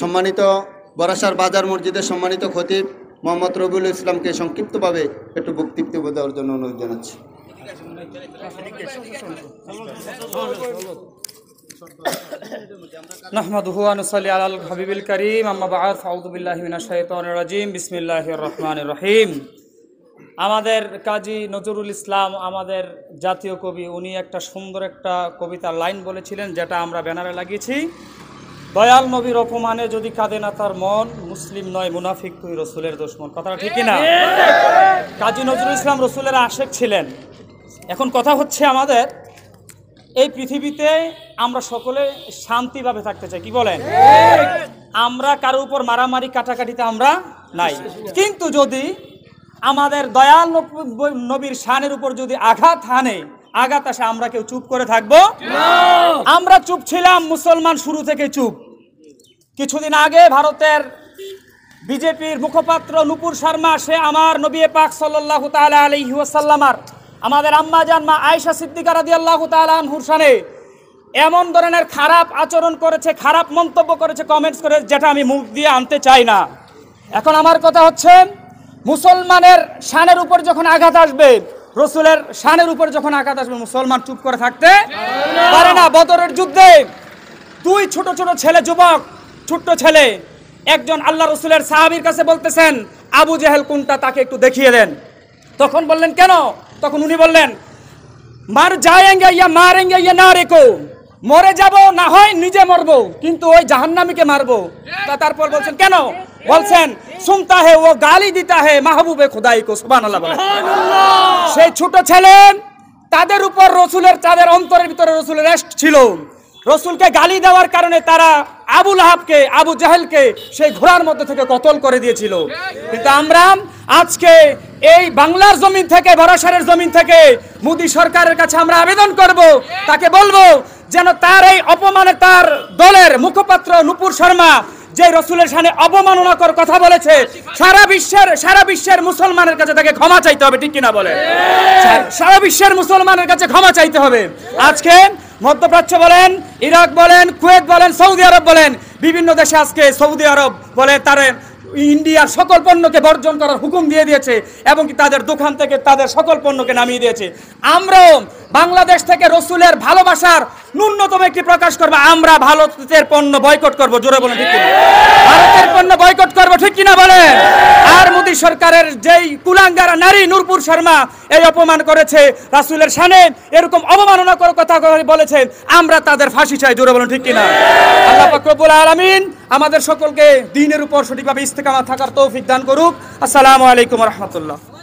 সম্মানিত বরাসার বাজার মসজিদের সম্মানিত খতিব মোহাম্মদ রবিউল ইসলামকে সংক্ষিপ্তভাবে একটু বক্তৃত্ব দেওয়ার জন্য অনুরোধ জানাচ্ছি আমাদের কাজী নজরুল ইসলাম আমাদের জাতীয় কবি উনি একটা সুন্দর একটা কবিতার লাইন বলেছিলেন যেটা আমরা ব্যানারে লাগিয়েছি দয়াল নবীর অপমানে যদি কাঁদে না তার মন মুসলিম নয় মুনাফিক তুই রসুলের দুশ্মন কথাটা ঠিকই না কাজী নজরুল ইসলাম রসুলের আশেক ছিলেন এখন কথা হচ্ছে আমাদের এই পৃথিবীতে আমরা সকলে শান্তিভাবে থাকতে চাই কি বলেন আমরা কারো উপর মারামারি কাটাকাটিতে আমরা নাই কিন্তু যদি আমাদের দয়াল নবীর শানের উপর যদি আঘাত হানে আঘাত আসে আমরা কেউ চুপ করে থাকবো আমরা চুপ ছিলাম মুসলমান শুরু থেকে চুপ কিছুদিন আগে ভারতের বিজেপির মুখপাত্র নুপুর শর্মা সে আমার নবী পাক সাল্লাহ তালা আলহিউসাল্লামার আমাদের আম্মা জানমা আয়সা সিদ্দিকার রাদি আল্লাহ তালান হুরসানে এমন ধরনের খারাপ আচরণ করেছে খারাপ মন্তব্য করেছে কমেন্টস করে যেটা আমি মুখ দিয়ে আনতে চাই না এখন আমার কথা হচ্ছে মুসলমানের শানের উপর যখন আঘাত আসবে রসুলের শানের উপর যখন আঘাত আসবে মুসলমান চুপ করে থাকতে পারে না বদরের যুদ্ধে দুই ছোট ছোট ছেলে যুবক ছোট্ট ছেলে একজন আল্লাহ রসুলের সাহাবির কাছে বলতেছেন আবু জেহেল কোনটা তাকে একটু দেখিয়ে দেন তখন বললেন কেন তখন উনি বললেন মার যায়েঙ্গে ইয়া মারেঙ্গে ইয়া না রেখো মরে যাব না হয় নিজে মরব কিন্তু ওই জাহান্নামীকে মারব তা তারপর বলছেন কেন বলছেন শুনতা হে ও গালি দিতা হে মাহবুবে খোদাই কো সুবহানাল্লাহ বলে সেই ছোট ছেলে তাদের উপর রসুলের তাদের অন্তরের ভিতরে রসুলের রেস্ট ছিল রসুলকে গালি দেওয়ার কারণে তারা আবুল আহাবকে আবু জাহেলকে সেই ঘোড়ার মধ্যে থেকে কতল করে দিয়েছিল কিন্তু আমরা আজকে এই বাংলার জমিন থেকে বরাসারের জমিন থেকে মোদী সরকারের কাছে আমরা আবেদন করব তাকে বলবো যেন তার এই অপমানে তার দলের মুখপাত্র নুপুর শর্মা যে রসুলের সামনে অবমাননাকর কথা বলেছে সারা বিশ্বের সারা বিশ্বের মুসলমানের কাছে তাকে ক্ষমা চাইতে হবে ঠিক কিনা বলে সারা বিশ্বের মুসলমানের কাছে ক্ষমা চাইতে হবে আজকে মধ্যপ্রাচ্য বলেন ইরাক বলেন কুয়েত বলেন সৌদি আরব বলেন বিভিন্ন দেশে আজকে সৌদি আরব বলে তারা ইন্ডিয়ার সকল পণ্যকে বর্জন করার হুকুম দিয়ে দিয়েছে এবং তাদের দোকান থেকে তাদের সকল পণ্যকে নামিয়ে দিয়েছে আমরাও বাংলাদেশ থেকে রসুলের ভালোবাসার ন্যূনতম একটি প্রকাশ করবো আমরা ভারতের পণ্য বয়কট করবো জোরে বলে ঠিক কিনা ভারতের পণ্য বয়কট করবো ঠিক কিনা বলেন হাজার মোদি সরকারের যেই কুলাঙ্গারা নারী নূরপুর শর্মা এই অপমান করেছে রাসুলের সানে এরকম অবমাননা করে কথা বলেছেন আমরা তাদের ফাঁসি চাই জোরে বলুন ঠিক কিনা আল্লাহ ফাকরবুল আলমিন আমাদের সকলকে দিনের উপর সঠিকভাবে ইস্তেকামা থাকার তৌফিক দান করুক আসসালামু আলাইকুম রহমতুল্লাহ